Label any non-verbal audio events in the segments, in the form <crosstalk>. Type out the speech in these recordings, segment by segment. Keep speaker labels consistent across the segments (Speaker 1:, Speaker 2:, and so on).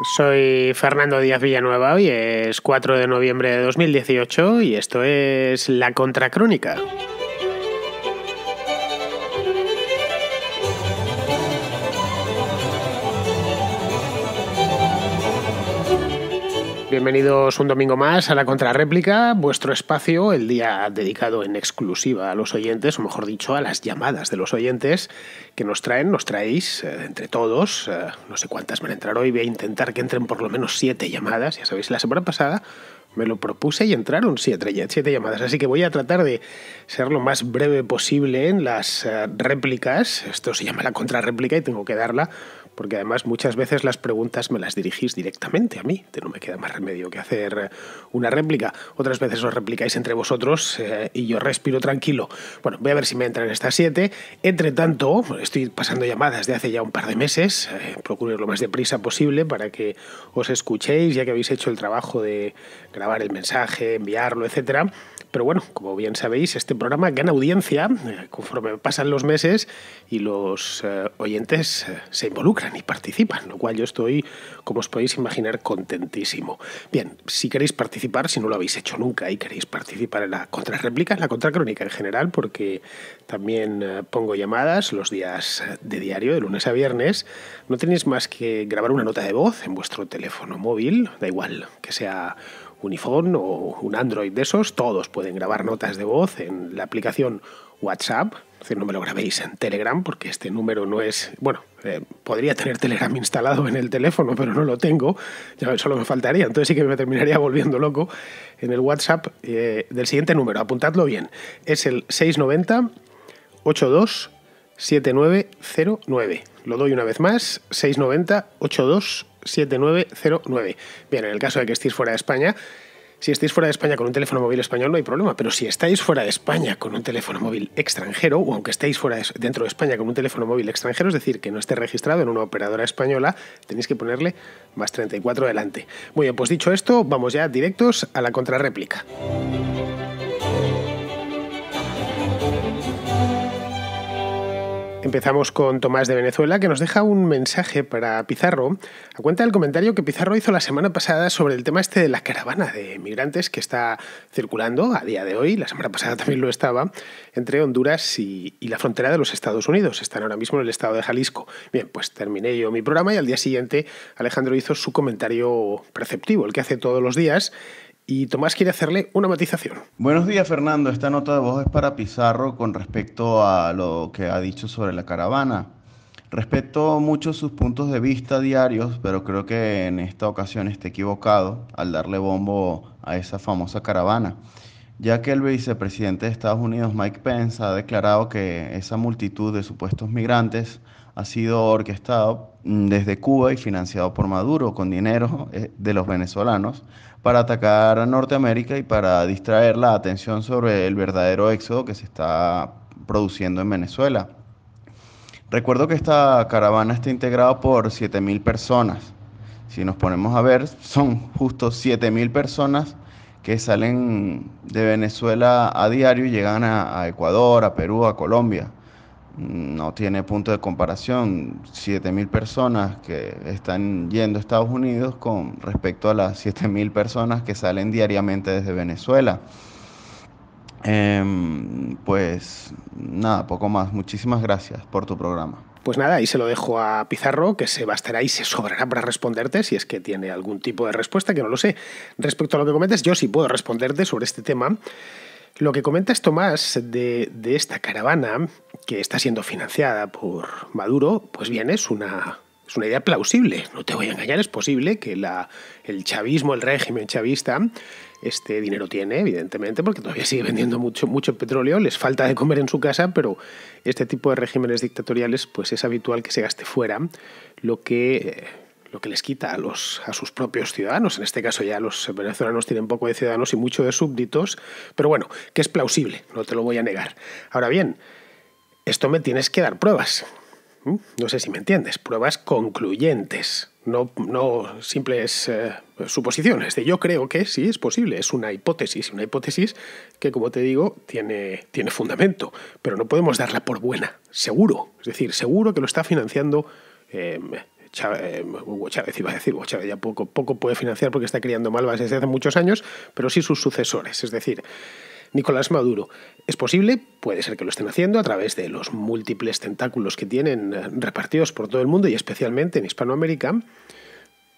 Speaker 1: Soy Fernando Díaz Villanueva, hoy es 4 de noviembre de 2018 y esto es La Contracrónica. Bienvenidos un domingo más a la contrarréplica, vuestro espacio, el día dedicado en exclusiva a los oyentes, o mejor dicho, a las llamadas de los oyentes que nos traen, nos traéis eh, entre todos, eh, no sé cuántas van a entrar hoy, voy a intentar que entren por lo menos siete llamadas, ya sabéis, la semana pasada me lo propuse y entraron siete, llamadas, así que voy a tratar de ser lo más breve posible en las eh, réplicas, esto se llama la contrarréplica y tengo que darla porque además muchas veces las preguntas me las dirigís directamente a mí, que no me queda más remedio que hacer eh, una réplica. Otras veces os replicáis entre vosotros eh, y yo respiro tranquilo. Bueno, voy a ver si me entran estas siete. Entre tanto, estoy pasando llamadas de hace ya un par de meses, eh, lo más deprisa posible para que os escuchéis, ya que habéis hecho el trabajo de grabar el mensaje, enviarlo, etcétera. Pero bueno, como bien sabéis, este programa gana audiencia eh, conforme pasan los meses y los eh, oyentes eh, se involucran y participan, lo cual yo estoy, como os podéis imaginar, contentísimo. Bien, si queréis participar, si no lo habéis hecho nunca y queréis participar en la contrarréplica, en la contracrónica en general, porque también pongo llamadas los días de diario, de lunes a viernes, no tenéis más que grabar una nota de voz en vuestro teléfono móvil, da igual que sea un iPhone o un Android de esos, todos pueden grabar notas de voz en la aplicación WhatsApp. no me lo grabéis en Telegram porque este número no es... Bueno, eh, podría tener Telegram instalado en el teléfono, pero no lo tengo. Ya solo me faltaría. Entonces sí que me terminaría volviendo loco en el WhatsApp eh, del siguiente número. Apuntadlo bien. Es el 690 82 7909. Lo doy una vez más. 690 82 7909. Bien, en el caso de que estéis fuera de España, si estéis fuera de España con un teléfono móvil español no hay problema, pero si estáis fuera de España con un teléfono móvil extranjero, o aunque estéis fuera dentro de España con un teléfono móvil extranjero, es decir, que no esté registrado en una operadora española, tenéis que ponerle más 34 delante. Muy bien, pues dicho esto, vamos ya directos a la contrarréplica. Empezamos con Tomás de Venezuela, que nos deja un mensaje para Pizarro, a cuenta del comentario que Pizarro hizo la semana pasada sobre el tema este de la caravana de migrantes que está circulando a día de hoy, la semana pasada también lo estaba, entre Honduras y, la frontera de los Estados Unidos. Están ahora mismo en el estado de Jalisco. Bien, pues terminé yo mi programa y al día siguiente Alejandro hizo su comentario perceptivo, el que hace todos los días, y Tomás quiere hacerle una matización.
Speaker 2: Buenos días, Fernando. Esta nota de voz es para Pizarro con respecto a lo que ha dicho sobre la caravana. Respeto mucho sus puntos de vista diarios, pero creo que en esta ocasión está equivocado al darle bombo a esa famosa caravana, ya que el vicepresidente de Estados Unidos, Mike Pence, ha declarado que esa multitud de supuestos migrantes ha sido orquestado desde Cuba y financiado por Maduro con dinero eh, de los venezolanos para atacar a Norteamérica y para distraer la atención sobre el verdadero éxodo que se está produciendo en Venezuela. Recuerdo que esta caravana está integrada por 7.000 personas. Si nos ponemos a ver, son justo 7.000 personas que salen de Venezuela a diario y llegan a, a Ecuador, a Perú, a Colombia no tiene punto de comparación 7.000 personas que están yendo a Estados Unidos con respecto a las 7.000 personas que salen diariamente desde Venezuela. Em, pues nada, poco más. Muchísimas gracias por tu programa.
Speaker 1: Pues nada, ahí se lo dejo a Pizarro, que se bastará y se sobrará para responderte si es que tiene algún tipo de respuesta, que no lo sé. Respecto a lo que cometes, yo sí puedo responderte sobre este tema. Lo que comentas, Tomás, de, de esta caravana que está siendo financiada por Maduro, pues bien, es una, es una idea plausible. No te voy a engañar, es posible que la, el chavismo, el régimen chavista, este dinero tiene, evidentemente, porque todavía sigue vendiendo mucho, mucho petróleo, les falta de comer en su casa, pero este tipo de regímenes dictatoriales, pues es habitual que se gaste fuera lo que eh, lo que les quita a, los, a sus propios ciudadanos. En este caso ya los venezolanos tienen poco de ciudadanos y mucho de súbditos, pero bueno, que es plausible, no te lo voy a negar. Ahora bien, esto me tienes que dar pruebas. No sé si me entiendes, pruebas concluyentes, no, no simples eh, suposiciones de yo creo que sí es posible, es una hipótesis, una hipótesis que como te digo tiene, tiene fundamento, pero no podemos darla por buena, seguro, es decir, seguro que lo está financiando eh, eh, Chávez, iba a decir, Chávez ya poco, poco puede financiar porque está criando malvas desde hace muchos años, pero sí sus sucesores, es decir, Nicolás Maduro. ¿Es posible? Puede ser que lo estén haciendo a través de los múltiples tentáculos que tienen eh, repartidos por todo el mundo y especialmente en Hispanoamérica,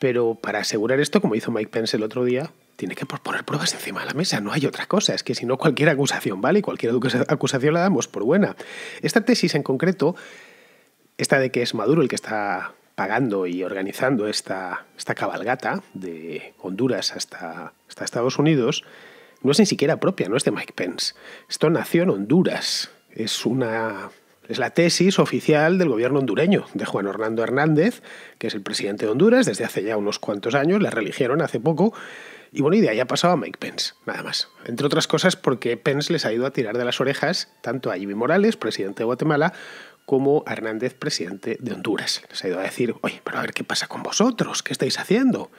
Speaker 1: pero para asegurar esto, como hizo Mike Pence el otro día, tiene que poner pruebas encima de la mesa, no hay otra cosa. Es que si no, cualquier acusación vale cualquier acusación la damos por buena. Esta tesis en concreto, esta de que es Maduro el que está pagando y organizando esta, esta cabalgata de Honduras hasta, hasta Estados Unidos no es ni siquiera propia, no es de Mike Pence. Esto nació en Honduras. Es una es la tesis oficial del gobierno hondureño de Juan Orlando Hernández, que es el presidente de Honduras desde hace ya unos cuantos años, la religieron hace poco. Y bueno, y de ahí ha pasado a Mike Pence, nada más. Entre otras cosas porque Pence les ha ido a tirar de las orejas tanto a Jimmy Morales, presidente de Guatemala, como Hernández, presidente de Honduras. Les ha ido a decir, oye, pero a ver qué pasa con vosotros, ¿qué estáis haciendo?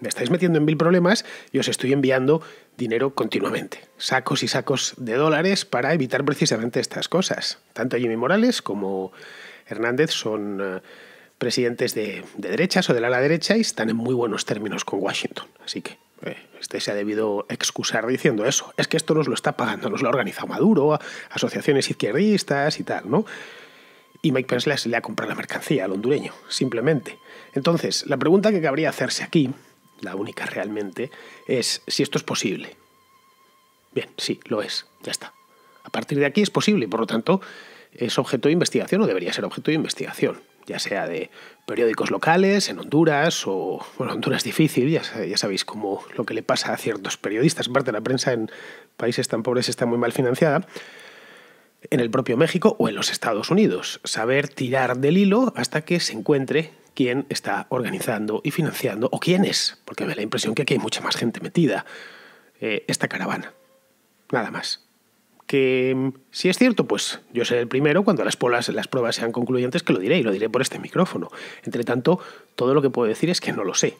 Speaker 1: Me estáis metiendo en mil problemas y os estoy enviando dinero continuamente, sacos y sacos de dólares para evitar precisamente estas cosas. Tanto Jimmy Morales como Hernández son eh, presidentes de, derechas o la ala derecha y están en muy buenos términos con Washington. Así que eh, este se ha debido excusar diciendo eso. Es que esto nos lo está pagando, nos lo ha organizado Maduro, asociaciones izquierdistas y tal, ¿no? Y Mike Pence le ha comprado la mercancía al hondureño, simplemente. Entonces, la pregunta que cabría hacerse aquí, la única realmente, es si esto es posible. Bien, sí, lo es, ya está. A partir de aquí es posible y por lo tanto es objeto de investigación o debería ser objeto de investigación ya sea de periódicos locales en Honduras o, bueno, Honduras difícil, ya, sabéis cómo lo que le pasa a ciertos periodistas, parte de la prensa en países tan pobres está muy mal financiada, en el propio México o en los Estados Unidos. Saber tirar del hilo hasta que se encuentre quién está organizando y financiando o quién es, porque me da la impresión que aquí hay mucha más gente metida. Eh, esta caravana. Nada más que mm, si es cierto, pues yo seré el primero cuando las pruebas, las pruebas sean concluyentes que lo diré y lo diré por este micrófono. Entre tanto, todo lo que puedo decir es que no lo sé.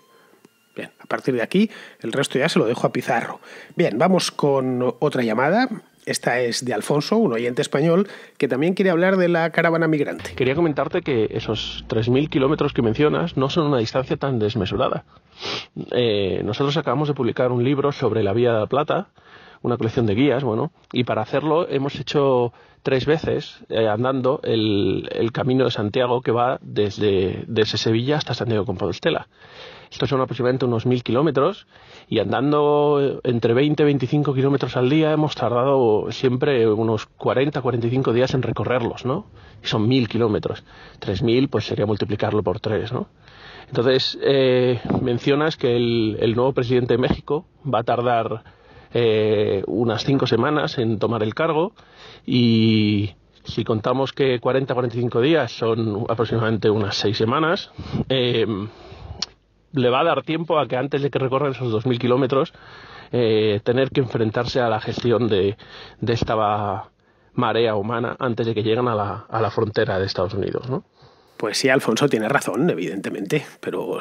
Speaker 1: Bien, a partir de aquí el resto ya se lo dejo a Pizarro. Bien, vamos con otra llamada. Esta es de Alfonso, un oyente español, que también quiere hablar de la caravana migrante.
Speaker 3: Quería comentarte que esos 3.000 kilómetros que mencionas no son una distancia tan desmesurada. Eh, nosotros acabamos de publicar un libro sobre la Vía de la Plata, una colección de guías, bueno, y para hacerlo hemos hecho tres veces eh, andando el, camino de Santiago que va desde, desde Sevilla hasta Santiago de Compostela. Estos son aproximadamente unos mil kilómetros y andando eh, entre 20 y 25 kilómetros al día hemos tardado siempre unos 40 45 días en recorrerlos, ¿no? son mil kilómetros. Tres mil pues sería multiplicarlo por tres, ¿no? Entonces, eh, mencionas que el nuevo presidente de México va a tardar eh, unas cinco semanas en tomar el cargo y si contamos que 40-45 días son aproximadamente unas seis semanas, em, le va a dar tiempo a que antes de que recorran esos 2.000 kilómetros eh, tener que enfrentarse a la gestión de, esta marea humana antes de que lleguen a la, a la frontera de Estados Unidos, ¿no?
Speaker 1: Pues sí, Alfonso tiene razón, evidentemente, pero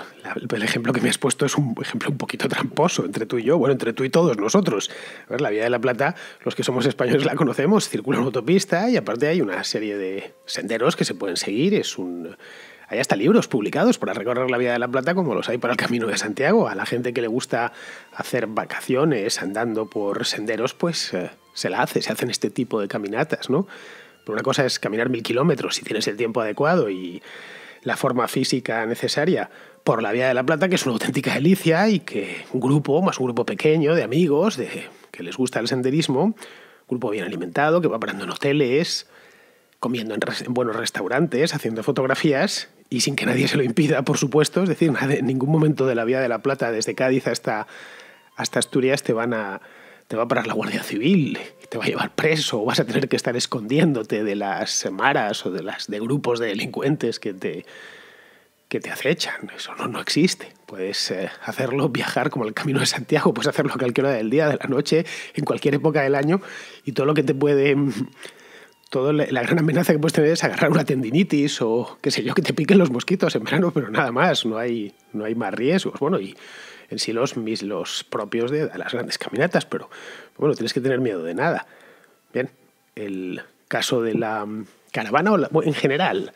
Speaker 1: el ejemplo que me has puesto es un ejemplo un poquito tramposo entre tú y yo, bueno, entre tú y todos nosotros. A ver, la Vía de la Plata, los que somos españoles la conocemos, circula en autopista y aparte hay una serie de senderos que se pueden seguir, es un... Hay hasta libros publicados para recorrer la Vía de la Plata como los hay para el Camino de Santiago. A la gente que le gusta hacer vacaciones andando por senderos, pues eh, se la hace, se hacen este tipo de caminatas, ¿no? una cosa es caminar mil kilómetros si tienes el tiempo adecuado y la forma física necesaria por la Vía de la Plata, que es una auténtica delicia y que un grupo, más un grupo pequeño de amigos de, que les gusta el senderismo, grupo bien alimentado, que va parando en hoteles, comiendo en, buenos restaurantes, haciendo fotografías y sin que nadie se lo impida, por supuesto. Es decir, en ningún momento de la Vía de la Plata, desde Cádiz hasta, hasta Asturias, te van a te va a parar la Guardia Civil te va a llevar preso o vas a tener que estar escondiéndote de las maras o de, las, de grupos de delincuentes que te, que te acechan. Eso no, no existe. Puedes eh, hacerlo, viajar como el Camino de Santiago, puedes hacerlo a cualquier hora del día, de la noche, en cualquier época del año y todo lo que te puede... Mm, todo la, gran amenaza que puedes tener es agarrar una tendinitis o qué sé yo, que te piquen los mosquitos en verano, pero nada más, no hay, no hay más riesgos. Bueno, y en sí los, mis, los propios de las grandes caminatas, pero bueno, tienes que tener miedo de nada. Bien, el caso de la mm, caravana, o en general,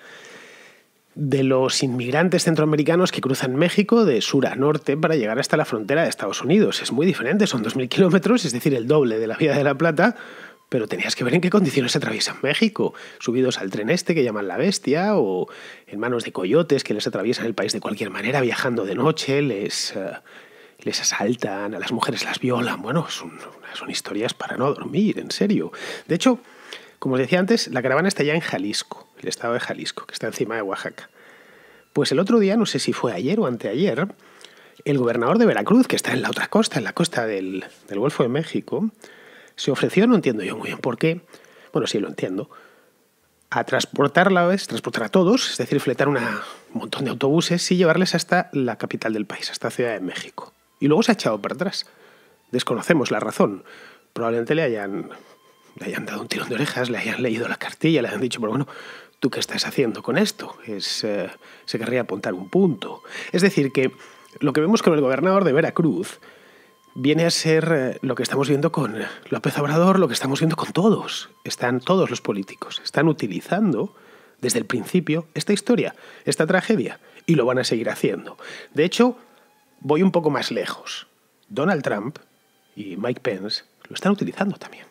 Speaker 1: de los inmigrantes centroamericanos que cruzan México de sur a norte para llegar hasta la frontera de Estados Unidos. Es muy diferente, son 2.000 kilómetros, es decir, el doble de la Vía de la Plata, pero tenías que ver en qué condiciones atraviesan México, subidos al tren este que llaman la bestia, o en manos de coyotes que les atraviesan el país de cualquier manera, viajando de noche, les, eh, les asaltan, a las mujeres las violan. Bueno, es un son historias para no dormir, en serio. De hecho, como os decía antes, la caravana está ya en Jalisco, el estado de Jalisco, que está encima de Oaxaca. Pues el otro día, no sé si fue ayer o anteayer, el gobernador de Veracruz, que está en la otra costa, en la costa del, del Golfo de México, se ofreció, no entiendo yo muy bien por qué, bueno, sí lo entiendo, a transportar a todos, es decir, fletar un montón de autobuses y llevarles hasta la capital del país, hasta Ciudad de México. Y luego se ha echado para atrás. Desconocemos la razón. Probablemente le hayan, le hayan dado un tirón de orejas, le hayan leído la cartilla, le hayan dicho, pero bueno, ¿tú qué estás haciendo con esto? Es, eh, se querría apuntar un punto. Es decir, que lo que vemos con el gobernador de Veracruz viene a ser eh, lo que estamos viendo con López Obrador, lo que estamos viendo con todos. Están todos los políticos, están utilizando desde el principio esta historia, esta tragedia, y lo van a seguir haciendo. De hecho, voy un poco más lejos. Donald Trump y Mike Pence lo están utilizando también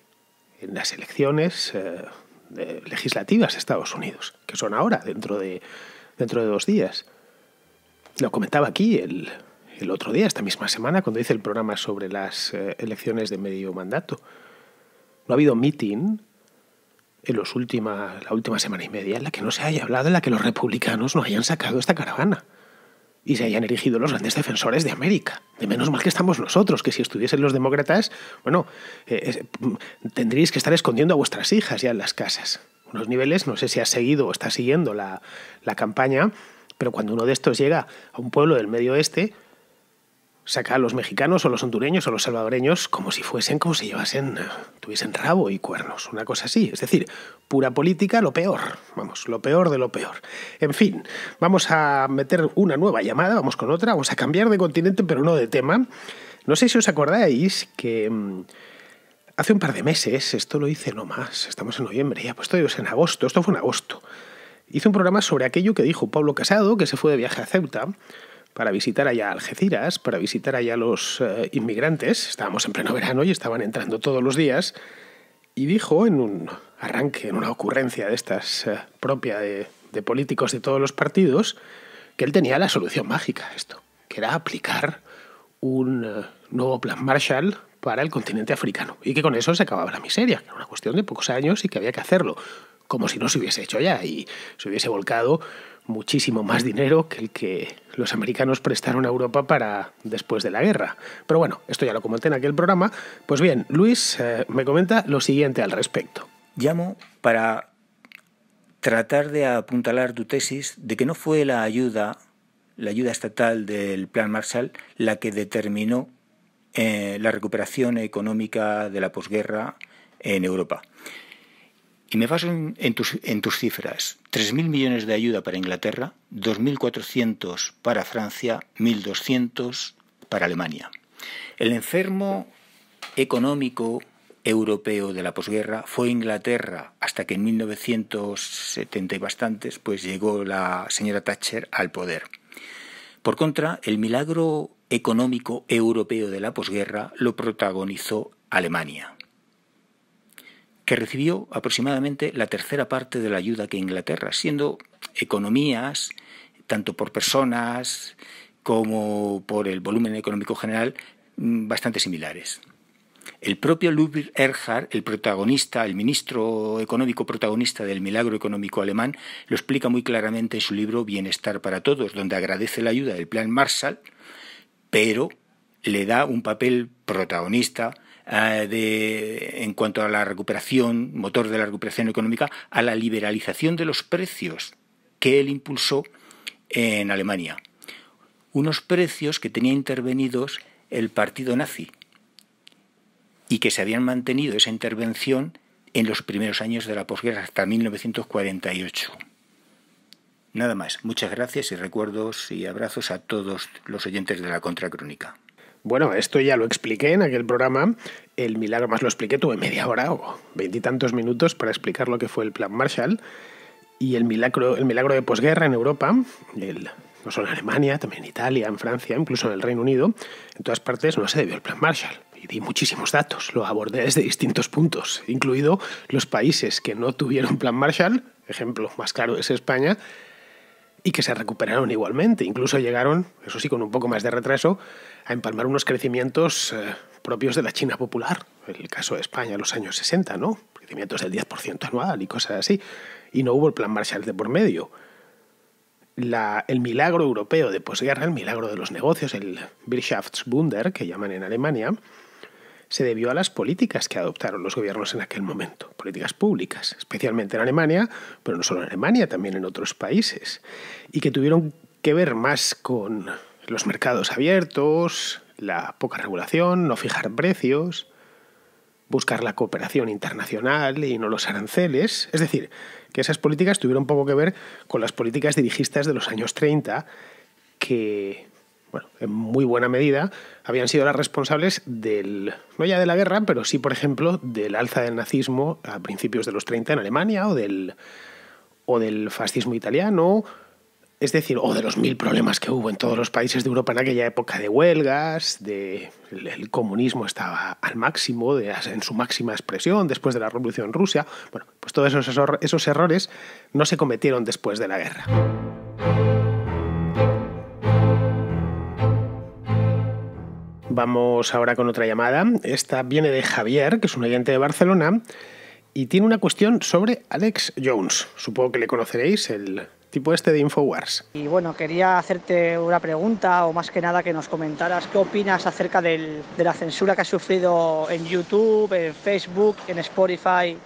Speaker 1: en las elecciones eh, legislativas de Estados Unidos, que son ahora, dentro de, dentro de dos días. Lo comentaba aquí el, otro día, esta misma semana, cuando hice el programa sobre las eh, elecciones de medio mandato. No ha habido meeting en los últimas la última semana y media en la que no se haya hablado, en la que los republicanos no hayan sacado esta caravana y se hayan erigido los grandes defensores de América. De menos mal que estamos nosotros, que si estuviesen los demócratas, bueno, tendréis eh, mm, tendríais que estar escondiendo a vuestras hijas ya en las casas. Unos niveles, no sé si ha seguido o está siguiendo la, la campaña, pero cuando uno de estos llega a un pueblo del medio oeste, Saca a los mexicanos o los hondureños o los salvadoreños como si fuesen, como si llevasen, eh, tuviesen rabo y cuernos, una cosa así. Es decir, pura política, lo peor. Vamos, lo peor de lo peor. En fin, vamos a meter una nueva llamada, vamos con otra, vamos a cambiar de continente, pero no de tema. No sé si os acordáis que mm, hace un par de meses, esto lo hice no más, estamos en noviembre, ya pues es en agosto, esto fue en agosto. Hice un programa sobre aquello que dijo Pablo Casado, que se fue de viaje a Ceuta para visitar allá Algeciras, para visitar allá los eh, inmigrantes. Estábamos en pleno verano y estaban entrando todos los días. Y dijo en un arranque, en una ocurrencia de estas eh, propia de, políticos de todos los partidos, que él tenía la solución mágica a esto, que era aplicar un eh, nuevo plan Marshall para el continente africano. Y que con eso se acababa la miseria, que era una cuestión de pocos años y que había que hacerlo, como si no se hubiese hecho ya y se hubiese volcado muchísimo más dinero que el que los americanos prestaron a Europa para después de la guerra. Pero bueno, esto ya lo comenté en aquel programa. Pues bien, Luis eh, me comenta lo siguiente al
Speaker 4: respecto. Llamo para tratar de apuntalar tu tesis de que no fue la ayuda, la ayuda estatal del Plan Marshall la que determinó eh, la recuperación económica de la posguerra en Europa y me baso en, tus, cifras: tres cifras. 3.000 millones de ayuda para Inglaterra, 2.400 para Francia, 1.200 para Alemania. El enfermo económico europeo de la posguerra fue Inglaterra hasta que en 1970 y bastantes pues llegó la señora Thatcher al poder. Por contra, el milagro económico europeo de la posguerra lo protagonizó Alemania que recibió aproximadamente la tercera parte de la ayuda que Inglaterra, siendo economías, tanto por personas como por el volumen económico general, mm, bastante similares. El propio Ludwig Erhard, el protagonista, el ministro económico protagonista del milagro económico alemán, lo explica muy claramente en su libro Bienestar para Todos, donde agradece la ayuda del Plan Marshall, pero le da un papel protagonista eh, de, en cuanto a la recuperación, motor de la recuperación económica, a la liberalización de los precios que él impulsó en Alemania. Unos precios que tenía intervenidos el partido nazi y que se habían mantenido esa intervención en los primeros años de la posguerra hasta 1948. Nada más. Muchas gracias y recuerdos y abrazos a todos los oyentes de la Contracrónica.
Speaker 1: Bueno, esto ya lo expliqué en aquel programa. El milagro más lo expliqué, tuve media hora o veintitantos minutos para explicar lo que fue el Plan Marshall y el milagro, el milagro de posguerra en Europa, no solo en Alemania, también en Italia, en Francia, incluso en el Reino Unido. En todas partes no se debió el Plan Marshall. Y di muchísimos datos, lo abordé desde distintos puntos, incluido los países que no tuvieron Plan Marshall, ejemplo más claro es España, y que se recuperaron igualmente. Incluso llegaron, eso sí, con un poco más de retraso, a empalmar unos crecimientos eh, propios de la China popular. El caso de España, los años 60, ¿no? Crecimientos del 10% anual y cosas así. Y no hubo el plan Marshall de por medio. La, el milagro europeo de posguerra, el milagro de los negocios, el Wirtschaftswunder, que llaman en Alemania, se debió a las políticas que adoptaron los gobiernos en aquel momento, políticas públicas, especialmente en Alemania, pero no solo en Alemania, también en otros países, y que tuvieron que ver más con los mercados abiertos, la poca regulación, no fijar precios, buscar la cooperación internacional y no los aranceles. Es decir, que esas políticas tuvieron poco que ver con las políticas dirigistas de los años 30 que bueno, en muy buena medida, habían sido las responsables del, no ya de la guerra, pero sí, por ejemplo, del alza del nazismo a principios de los 30 en Alemania o del, o del fascismo italiano, es decir, o de los mil problemas que hubo en todos los países de Europa en aquella época de huelgas, de comunismo estaba al máximo, de, en su máxima expresión después de la Revolución Rusia. Bueno, pues todos esos, esos errores no se cometieron después de la guerra. Vamos ahora con otra llamada. Esta viene de Javier, que es un oyente de Barcelona, y tiene una cuestión sobre Alex Jones. Supongo que le conoceréis, el tipo este de Infowars.
Speaker 5: Y bueno, quería hacerte una pregunta, o más que nada que nos comentaras qué opinas acerca de la censura que ha sufrido en YouTube, en Facebook, en Spotify,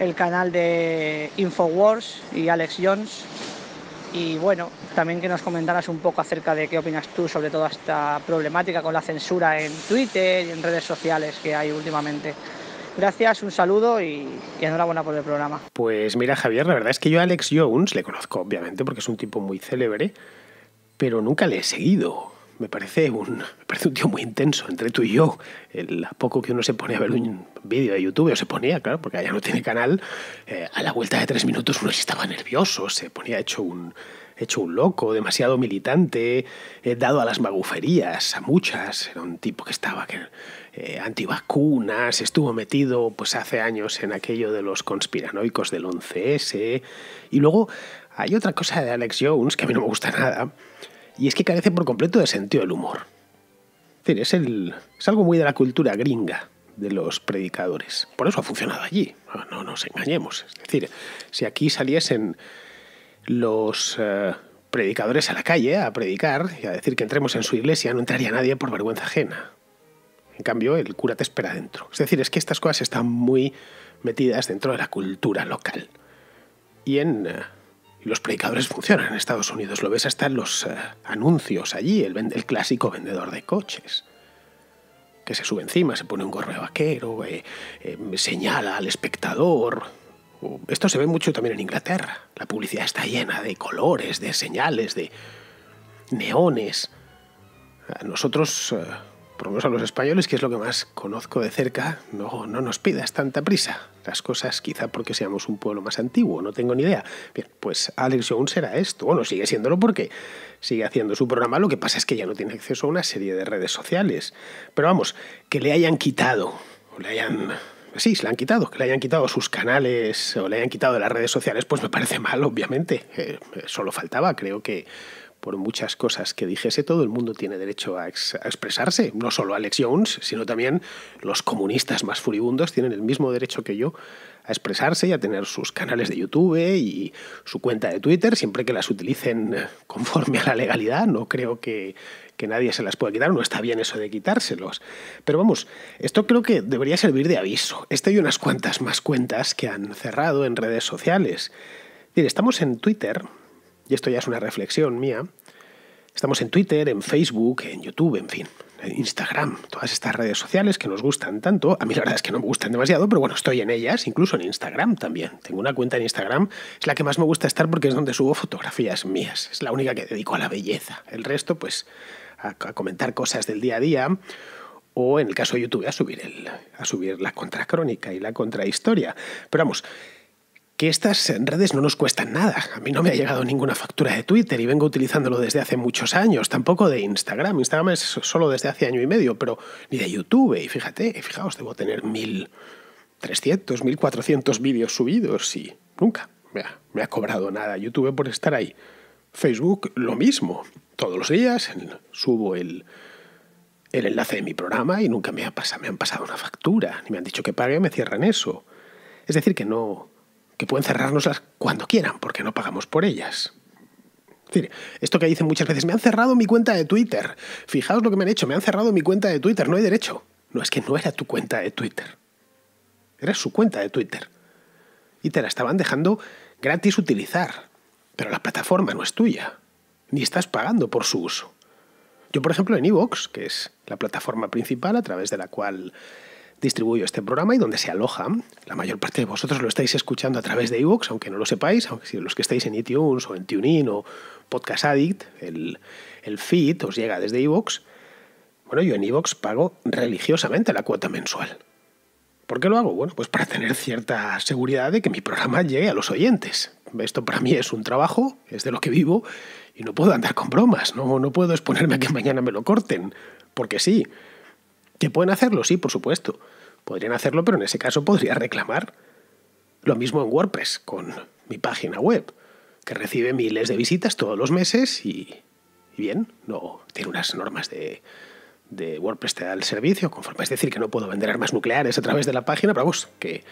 Speaker 5: el canal de Infowars y Alex Jones y bueno, también que nos comentaras un poco acerca de qué opinas tú sobre toda esta problemática con la censura en Twitter y en redes sociales que hay últimamente. Gracias, un saludo y, enhorabuena por el programa.
Speaker 1: Pues mira, Javier, la verdad es que yo a Alex Jones le conozco, obviamente, porque es un tipo muy célebre, pero nunca le he seguido me parece un, me tío muy intenso entre tú y yo. El poco que uno se pone a ver un vídeo de YouTube, o se ponía, claro, porque allá no tiene canal, eh, a la vuelta de tres minutos uno estaba nervioso, se ponía hecho un, hecho un loco, demasiado militante, eh, dado a las maguferías, a muchas. Era un tipo que estaba que, eh, antivacunas, estuvo metido pues hace años en aquello de los conspiranoicos del 11S. Y luego hay otra cosa de Alex Jones que a mí no me gusta nada y es que carece por completo de sentido del humor. Es, es, algo muy de la cultura gringa de los predicadores. Por eso ha funcionado allí, no, nos engañemos. Es decir, si aquí saliesen los eh, predicadores a la calle a predicar y a decir que entremos en su iglesia, no entraría nadie por vergüenza ajena. En cambio, el cura te espera dentro. Es decir, es que estas cosas están muy metidas dentro de la cultura local. Y en eh, los predicadores funcionan en Estados Unidos. Lo ves hasta en los eh, anuncios allí, el, clásico vendedor de coches que se sube encima, se pone un gorro vaquero, eh, eh, señala al espectador. Uh, esto se ve mucho también en Inglaterra. La publicidad está llena de colores, de señales, de neones. A nosotros por lo menos a los españoles, que es lo que más conozco de cerca, no, no nos pidas tanta prisa. Las cosas quizá porque seamos un pueblo más antiguo, no tengo ni idea. Bien, pues Alex Jones será esto. Bueno, sigue siéndolo porque sigue haciendo su programa, lo que pasa es que ya no tiene acceso a una serie de redes sociales. Pero vamos, que le hayan quitado, o le hayan sí, se le han quitado, que le hayan quitado sus canales o le hayan quitado las redes sociales, pues me parece mal, obviamente. Eh, solo faltaba, creo que por muchas cosas que dijese, todo el mundo tiene derecho a, expresarse, no solo Alex Jones, sino también los comunistas más furibundos tienen el mismo derecho que yo a expresarse y a tener sus canales de YouTube y su cuenta de Twitter, siempre que las utilicen eh, conforme a la legalidad, no creo que, que nadie se las pueda quitar, no está bien eso de quitárselos. Pero vamos, esto creo que debería servir de aviso. Este y unas cuantas más cuentas que han cerrado en redes sociales. Estamos en Twitter, y esto ya es una reflexión mía, estamos en Twitter, en Facebook, en YouTube, en fin, en Instagram, todas estas redes sociales que nos gustan tanto. A mí la verdad es que no me gustan demasiado, pero bueno, estoy en ellas, incluso en Instagram también. Tengo una cuenta en Instagram, es la que más me gusta estar porque es donde subo fotografías mías, es la única que dedico a la belleza. El resto, pues, a, comentar cosas del día a día o en el caso de YouTube a subir, el, a subir la contracrónica y la contrahistoria. Pero vamos, que estas redes no nos cuestan nada. A mí no me ha llegado ninguna factura de Twitter y vengo utilizándolo desde hace muchos años, tampoco de Instagram. Instagram es solo desde hace año y medio, pero ni de YouTube. Y fíjate, fijaos, debo tener 1.300, 1.400 vídeos subidos y nunca me ha, cobrado nada YouTube por estar ahí. Facebook, lo mismo. Todos los días subo el, el enlace de mi programa y nunca me, ha me han pasado una factura, ni me han dicho que pague, me cierran eso. Es decir, que no, que pueden cerrárnoslas cuando quieran, porque no pagamos por ellas. Es decir, esto que dicen muchas veces, me han cerrado mi cuenta de Twitter. Fijaos lo que me han hecho, me han cerrado mi cuenta de Twitter, no hay derecho. No, es que no era tu cuenta de Twitter. Era su cuenta de Twitter. Y te la estaban dejando gratis utilizar. Pero la plataforma no es tuya. Ni estás pagando por su uso. Yo, por ejemplo, en Evox, que es la plataforma principal a través de la cual distribuyo este programa y donde se aloja. La mayor parte de vosotros lo estáis escuchando a través de iVoox, aunque no lo sepáis, aunque si los que estáis en iTunes o en TuneIn o Podcast Addict, el, el feed os llega desde iVoox. Bueno, yo en iVoox pago religiosamente la cuota mensual. ¿Por qué lo hago? Bueno, pues para tener cierta seguridad de que mi programa llegue a los oyentes. Esto para mí es un trabajo, es de lo que vivo y no puedo andar con bromas, no, no puedo exponerme a que mañana me lo corten, porque sí. ¿Que pueden hacerlo? Sí, por supuesto. Podrían hacerlo, pero en ese caso podría reclamar. Lo mismo en WordPress, con mi página web, que recibe miles de visitas todos los meses y, bien, no tiene unas normas de, WordPress te da el servicio, conforme es decir que no puedo vender armas nucleares a través de la página, pero vos que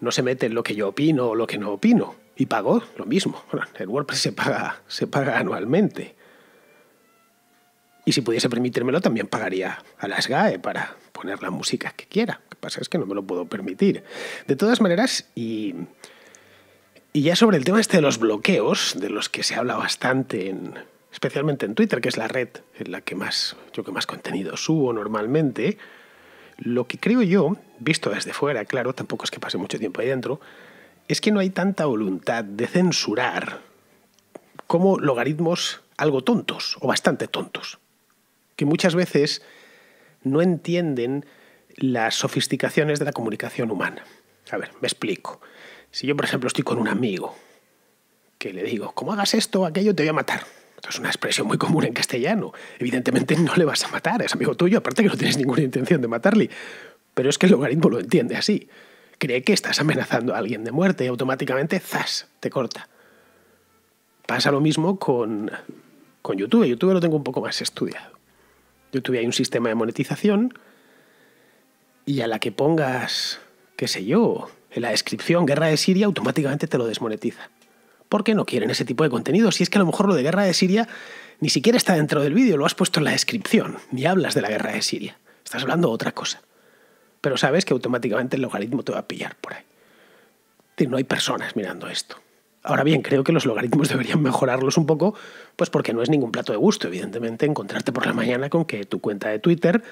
Speaker 1: no se mete en lo que yo opino o lo que no opino. Y pago lo mismo. el WordPress se paga, se paga anualmente. Y si pudiese permitírmelo, también pagaría a las GAE para poner la música que quiera. Lo que pasa es que no me lo puedo permitir. De todas maneras, y, y ya sobre el tema este de los bloqueos, de los que se habla bastante, en, especialmente en Twitter, que es la red en la que más, yo que más contenido subo normalmente, lo que creo yo, visto desde fuera, claro, tampoco es que pase mucho tiempo ahí dentro, es que no hay tanta voluntad de censurar como logaritmos algo tontos o bastante tontos que muchas veces no entienden las sofisticaciones de la comunicación humana. A ver, me explico. Si yo, por ejemplo, estoy con un amigo que le digo, como hagas esto o aquello, te voy a matar. es una expresión muy común en castellano. Evidentemente no le vas a matar, es amigo tuyo, aparte que no tienes ninguna intención de matarle. Pero es que el logaritmo lo entiende así. Cree que estás amenazando a alguien de muerte y automáticamente, ¡zas!, te corta. Pasa lo mismo con, con YouTube. YouTube lo tengo un poco más estudiado tuve ahí un sistema de monetización y a la que pongas, qué sé yo, en la descripción Guerra de Siria, automáticamente te lo desmonetiza. Porque no quieren ese tipo de contenido. Si es que a lo mejor lo de Guerra de Siria ni siquiera está dentro del vídeo, lo has puesto en la descripción, ni hablas de la Guerra de Siria. Estás hablando de otra cosa. Pero sabes que automáticamente el logaritmo te va a pillar por ahí. No hay personas mirando esto. Ahora bien, creo que los logaritmos deberían mejorarlos un poco, pues porque no es ningún plato de gusto, evidentemente, encontrarte por la mañana con que tu cuenta de Twitter,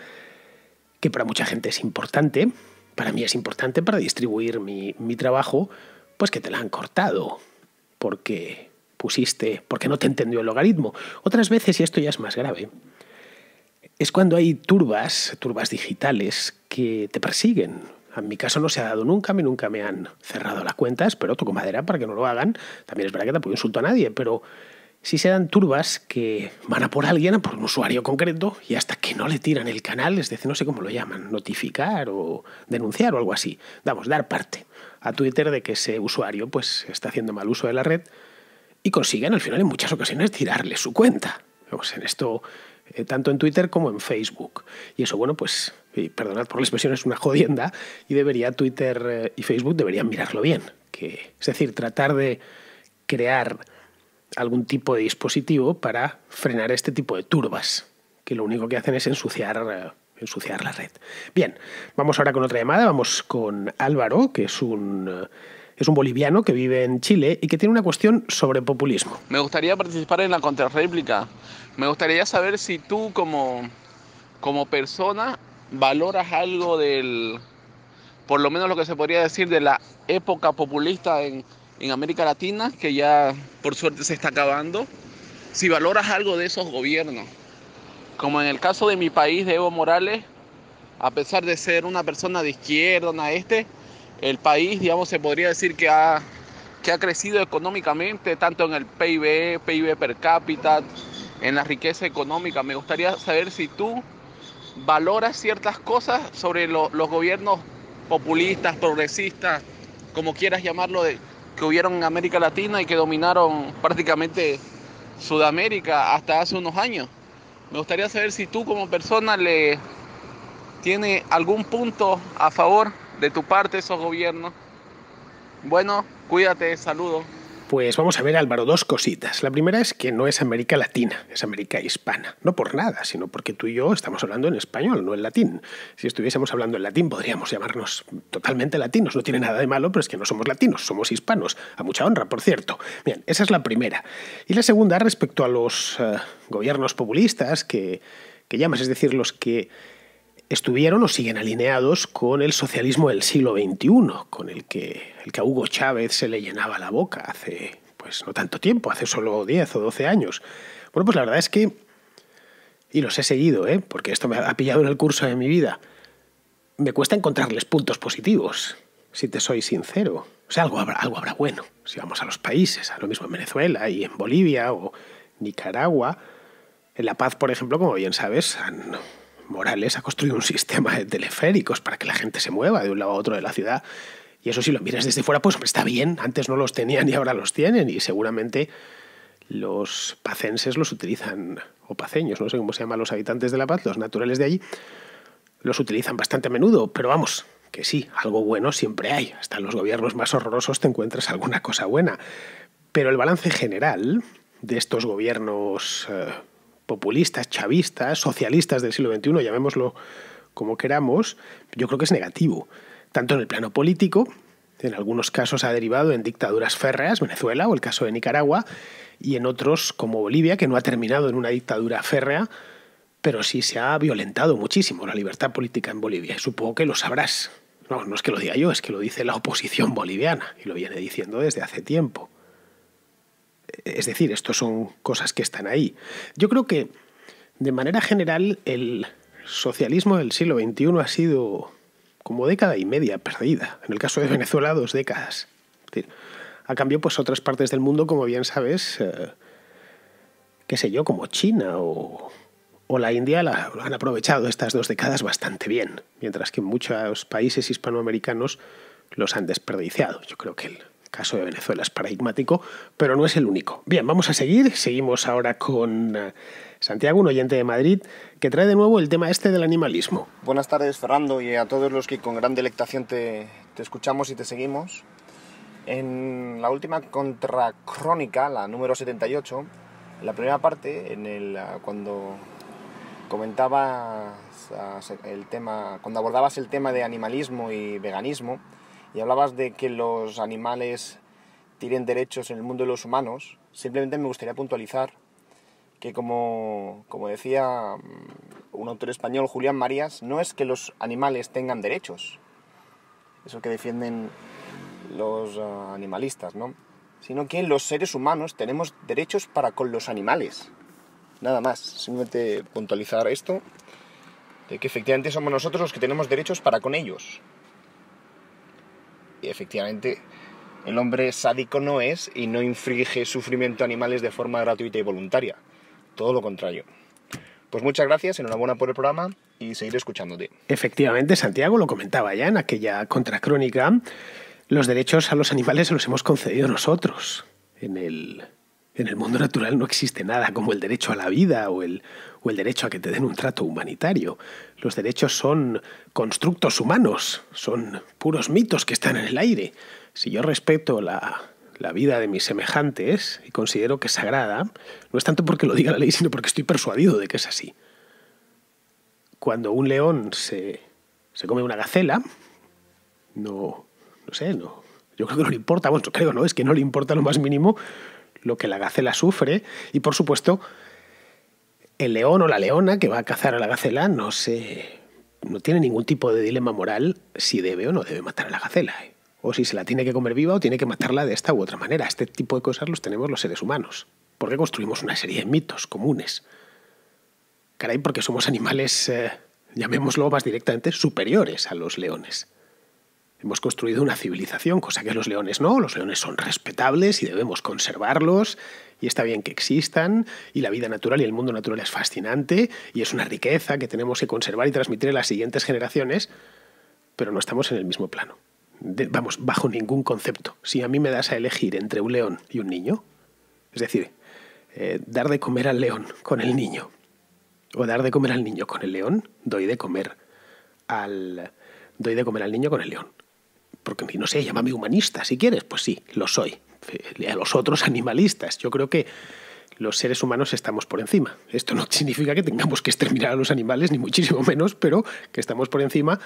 Speaker 1: que para mucha gente es importante, para mí es importante para distribuir mi, trabajo, pues que te la han cortado, porque pusiste, porque no te entendió el logaritmo. Otras veces, y esto ya es más grave, es cuando hay turbas, turbas digitales, que te persiguen en mi caso no se ha dado nunca, nunca me han cerrado las cuentas, espero toco madera para que no lo hagan. También es verdad que tampoco insulto a nadie, pero si se dan turbas que van a por alguien, a por un usuario concreto, y hasta que no le tiran el canal, es decir, no sé cómo lo llaman, notificar o denunciar o algo así. Vamos, dar parte a Twitter de que ese usuario pues está haciendo mal uso de la red y consiguen al final en muchas ocasiones tirarle su cuenta. Vamos, en esto, eh, tanto en Twitter como en Facebook. Y eso, bueno, pues perdonad por la expresión, es una jodienda, y debería Twitter eh, y Facebook deberían mirarlo bien. es decir, tratar de crear algún tipo de dispositivo para frenar este tipo de turbas, que lo único que hacen es ensuciar, eh, ensuciar la red. Bien, vamos ahora con otra llamada, vamos con Álvaro, que es un eh, es un boliviano que vive en Chile y que tiene una cuestión sobre populismo.
Speaker 5: Me gustaría participar en la contrarréplica. Me gustaría saber si tú como, como persona ¿Valoras algo del, por lo menos lo que se podría decir, de la época populista en, América Latina, que ya por suerte se está acabando? Si valoras algo de esos gobiernos, como en el caso de mi país, de Evo Morales, a pesar de ser una persona de izquierda, una este, el país, digamos, se podría decir que ha, que ha crecido económicamente, tanto en el PIB, PIB per cápita, en la riqueza económica. Me gustaría saber si tú valora ciertas cosas sobre los gobiernos populistas, progresistas, como quieras llamarlo, que hubieron en América Latina y que dominaron prácticamente Sudamérica hasta hace unos años. Me gustaría saber si tú como persona le tiene algún punto a favor de tu parte esos gobiernos. Bueno, cuídate, saludos.
Speaker 1: Pues vamos a ver, Álvaro, dos cositas. La primera es que no es América Latina, es América Hispana. No por nada, sino porque tú y yo estamos hablando en español, no en latín. Si estuviésemos hablando en latín, podríamos llamarnos totalmente latinos. No tiene nada de malo, pero es que no somos latinos, somos hispanos. A mucha honra, por cierto. Bien, esa es la primera. Y la segunda, respecto a los eh, gobiernos populistas que, que llamas, es decir, los que estuvieron o siguen alineados con el socialismo del siglo XXI, con el que, el que a Hugo Chávez se le llenaba la boca hace, pues no tanto tiempo, hace solo 10 o 12 años. Bueno, pues la verdad es que, y los he seguido, ¿eh? porque esto me ha pillado en el curso de mi vida, me cuesta encontrarles puntos positivos, si te soy sincero. O sea, algo habrá, algo habrá bueno. Si vamos a los países, a lo mismo en Venezuela y en Bolivia o Nicaragua, en La Paz, por ejemplo, como bien sabes, han Morales ha construido un sistema de teleféricos para que la gente se mueva de un lado a otro de la ciudad. Y eso si lo miras desde fuera, pues está bien, antes no los tenían y ahora los tienen y seguramente los pacenses los utilizan, o paceños, no sé cómo se llaman los habitantes de La Paz, los naturales de allí, los utilizan bastante a menudo, pero vamos, que sí, algo bueno siempre hay, hasta en los gobiernos más horrorosos te encuentras alguna cosa buena. Pero el balance general de estos gobiernos... Eh, populistas, chavistas, socialistas del siglo XXI, llamémoslo como queramos, yo creo que es negativo, tanto en el plano político, en algunos casos ha derivado en dictaduras férreas, Venezuela o el caso de Nicaragua, y en otros como Bolivia, que no ha terminado en una dictadura férrea, pero sí se ha violentado muchísimo la libertad política en Bolivia. Supongo que lo sabrás. No, no es que lo diga yo, es que lo dice la oposición boliviana y lo viene diciendo desde hace tiempo. Es decir, esto son cosas que están ahí. Yo creo que, de manera general, el socialismo del siglo XXI ha sido como década y media perdida. En el caso de Venezuela, dos décadas. a cambio, pues otras partes del mundo, como bien sabes, eh, qué sé yo, como China o, la India, la, han aprovechado estas dos décadas bastante bien, mientras que muchos países hispanoamericanos los han desperdiciado. Yo creo que el caso de Venezuela es paradigmático, pero no es el único. Bien, vamos a seguir. Seguimos ahora con eh, Santiago, un oyente de Madrid, que trae de nuevo el tema este del animalismo.
Speaker 6: Buenas tardes, Fernando, y a todos los que con gran delectación te, te escuchamos y te seguimos. En la última contracrónica, la número 78, la primera parte, en el, eh, cuando comentabas eh, el tema, cuando abordabas el tema de animalismo y veganismo, y hablabas de que los animales tienen derechos en el mundo de los humanos, simplemente me gustaría puntualizar que como, decía mm, un autor español, Julián Marías, no es que los animales tengan derechos, eso que defienden los ah, animalistas, ¿no? Sino que los seres humanos tenemos derechos para con los animales. Nada más, simplemente puntualizar esto, de que efectivamente somos nosotros los que tenemos derechos para con ellos efectivamente el hombre sádico no es y no inflige sufrimiento a animales de forma gratuita y voluntaria.
Speaker 1: Todo lo contrario.
Speaker 6: Pues muchas gracias, enhorabuena por el programa y seguir escuchándote.
Speaker 1: Efectivamente, Santiago lo comentaba ya en aquella contracrónica. Los derechos a los animales se los hemos concedido nosotros en el en el mundo natural no existe nada como el derecho a la vida o el, o el derecho a que te den un trato humanitario. Los derechos son constructos humanos, son puros mitos que están en el aire. Si yo respeto la, vida de mis semejantes y considero que es sagrada, no es tanto porque lo diga la ley, sino porque estoy persuadido de que es así. Cuando un león se, come una gacela, no, no sé, no, yo creo que no le importa, bueno, creo, ¿no? Es que no le importa lo más mínimo lo que la gacela sufre y por supuesto el león o la leona que va a cazar a la gacela no se no tiene ningún tipo de dilema moral si debe o no debe matar a la gacela ¿eh? o si se la tiene que comer viva o tiene que matarla de esta u otra manera. Este tipo de cosas los tenemos los seres humanos, porque construimos una serie de mitos comunes. Caray, porque somos animales, eh, llamémoslo más directamente, superiores a los leones. Hemos construido una civilización, cosa que los leones no. Los leones son respetables y debemos conservarlos. Y está bien que existan. Y la vida natural y el mundo natural es fascinante. Y es una riqueza que tenemos que conservar y transmitir a las siguientes generaciones. Pero no estamos en el mismo plano. vamos, bajo ningún concepto. Si a mí me das a elegir entre un león y un niño, es decir, eh, dar de comer al león con el niño o dar de comer al niño con el león, doy de comer al, doy de comer al niño con el león porque no sé, llámame humanista si quieres, pues sí, lo soy. Eh, a los otros <laughs> animalistas. Yo creo que los seres humanos estamos por encima. Esto no <laughs> significa que tengamos que exterminar a los animales, ni muchísimo menos, pero que estamos por encima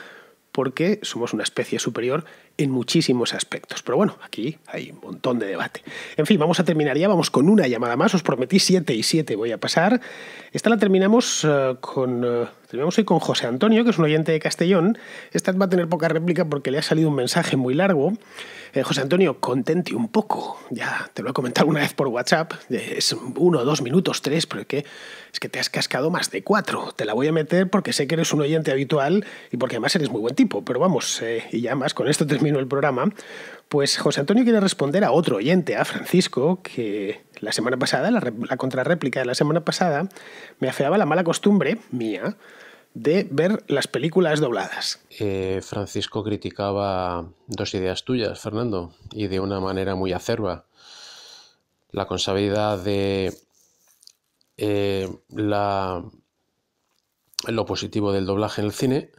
Speaker 1: porque somos una especie superior en muchísimos aspectos. Pero bueno, aquí hay un montón de debate. En fin, vamos a terminar ya, vamos con una llamada más. Os prometí siete y siete, voy a pasar. Esta la terminamos eh, con... Eh, terminamos hoy con José Antonio, que es un oyente de Castellón. Esta va a tener poca réplica porque le ha salido un mensaje muy largo. Eh, José Antonio, contente un poco. Ya te lo he comentado una vez por WhatsApp. Es uno, dos minutos, tres, pero es que, te has cascado más de cuatro. Te la voy a meter porque sé que eres un oyente habitual y porque además eres muy buen tipo. Pero vamos, eh, y ya más, con esto termino el programa. Pues José Antonio quiere responder a otro oyente, a Francisco, que la semana pasada, la, la contrarréplica de la semana pasada, me afeaba la mala costumbre mía de ver las películas dobladas.
Speaker 7: Eh, Francisco criticaba dos ideas tuyas, Fernando, y de una manera muy acerba. La consabida de eh, la, lo positivo del doblaje en el cine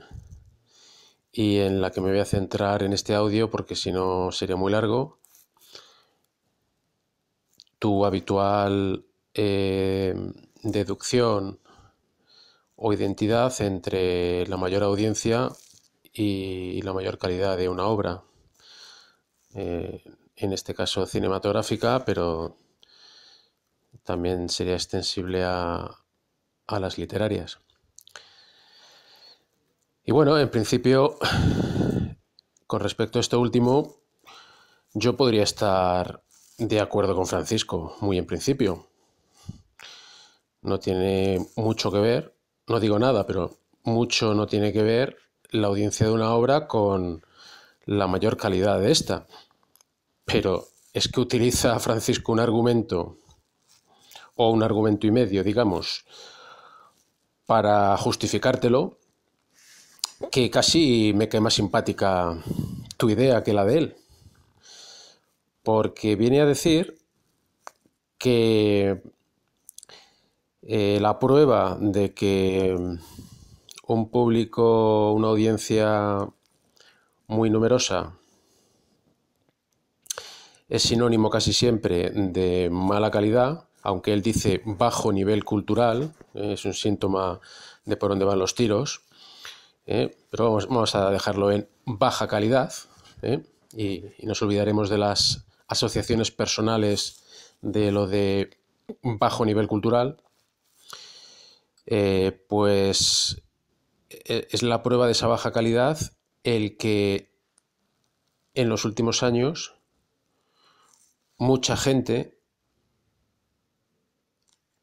Speaker 7: y en la que me voy a centrar en este audio porque si no sería muy largo. Tu habitual eh, deducción o identidad entre la mayor audiencia y la mayor calidad de una obra. Eh, en este caso cinematográfica, pero también sería extensible a, a las literarias. Y bueno, en principio, con respecto a esto último, yo podría estar de acuerdo con Francisco, muy en principio. No tiene mucho que ver no digo nada, pero mucho no tiene que ver la audiencia de una obra con la mayor calidad de esta. Pero es que utiliza Francisco un argumento, o un argumento y medio, digamos, para justificártelo, que casi me cae más simpática tu idea que la de él. Porque viene a decir que eh, la prueba de que mm, un público, una audiencia muy numerosa, es sinónimo casi siempre de mala calidad, aunque él dice bajo nivel cultural, eh, es un síntoma de por dónde van los tiros, eh, pero vamos, a dejarlo en baja calidad y, nos olvidaremos de las asociaciones personales de lo de bajo nivel cultural. Eh, pues e-, es la prueba de esa baja calidad el que en los últimos años mucha gente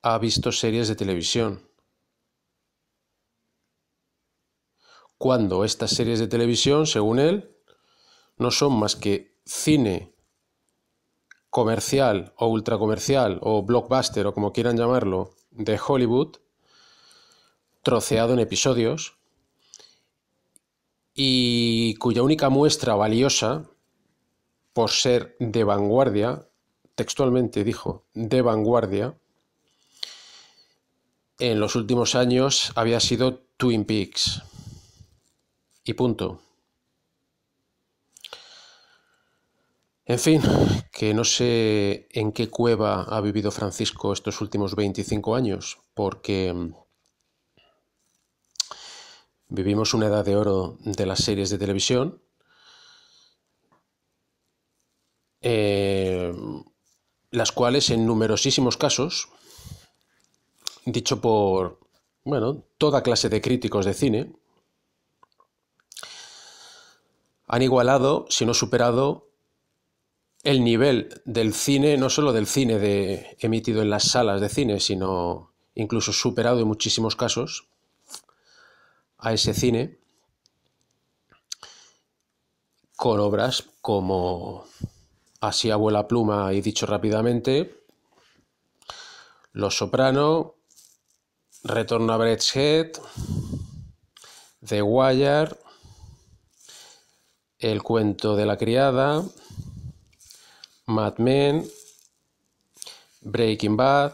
Speaker 7: ha visto series de televisión. Cuando estas series de televisión, según él, no son más que cine comercial o ultracomercial o blockbuster o como quieran llamarlo de Hollywood troceado en episodios y cuya única muestra valiosa, por ser de vanguardia, textualmente dijo, de vanguardia, en los últimos años había sido Twin Peaks. Y punto. En fin, que no sé en qué cueva ha vivido Francisco estos últimos 25 años, porque mm, Vivimos una edad de oro de las series de televisión. Eh, las cuales en numerosísimos casos, dicho por, bueno, toda clase de críticos de cine, han igualado, si no superado, el nivel del cine, no solo del cine de, emitido en las salas de cine, sino incluso superado en muchísimos casos a ese cine con obras como Así abuela pluma y dicho rápidamente, Los Soprano, Retorno a Brett's Head, The Wire, El cuento de la criada, Mad Men, Breaking Bad,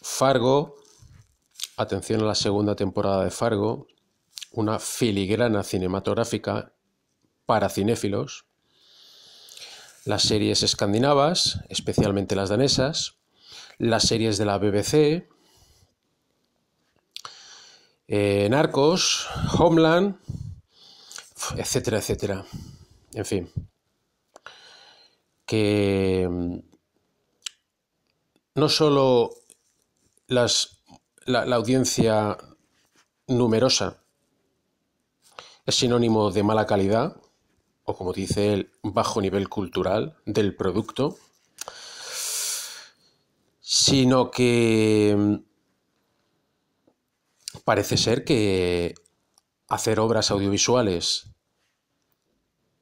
Speaker 7: Fargo, Atención a la segunda temporada de Fargo, una filigrana cinematográfica para cinéfilos. Las series escandinavas, especialmente las danesas, las series de la BBC, eh, Narcos, Homeland, etcétera, etcétera. En fin, que mm, no solo las la, audiencia numerosa es sinónimo de mala calidad, o como dice él, bajo nivel cultural del producto, sino que mm, parece ser que hacer obras audiovisuales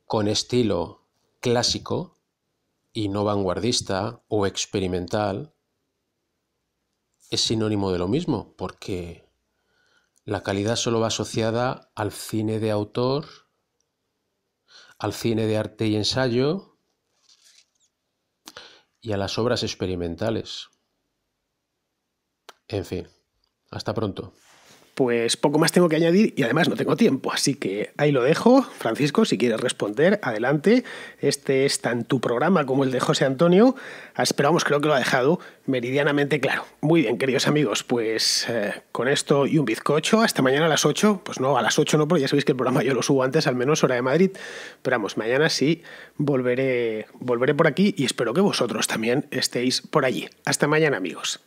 Speaker 7: con estilo clásico y no vanguardista o experimental es sinónimo de lo mismo, porque la calidad solo va asociada al cine de autor, al cine de arte y ensayo y a las obras experimentales. En fin, hasta pronto. Pues
Speaker 1: poco más tengo que añadir y además no tengo tiempo, así que ahí lo dejo. Francisco, si quieres responder, adelante. Este es tan tu programa como el de José Antonio. Esperamos, ah, creo que lo ha dejado meridianamente claro. Muy bien, queridos amigos, pues eh, con esto y un bizcocho, hasta mañana a las 8. Pues no, a las 8 no, porque ya sabéis que el programa yo lo subo antes, al menos hora de Madrid. Pero vamos, mañana sí volveré, volveré por aquí y espero que vosotros también estéis por allí. Hasta mañana, amigos.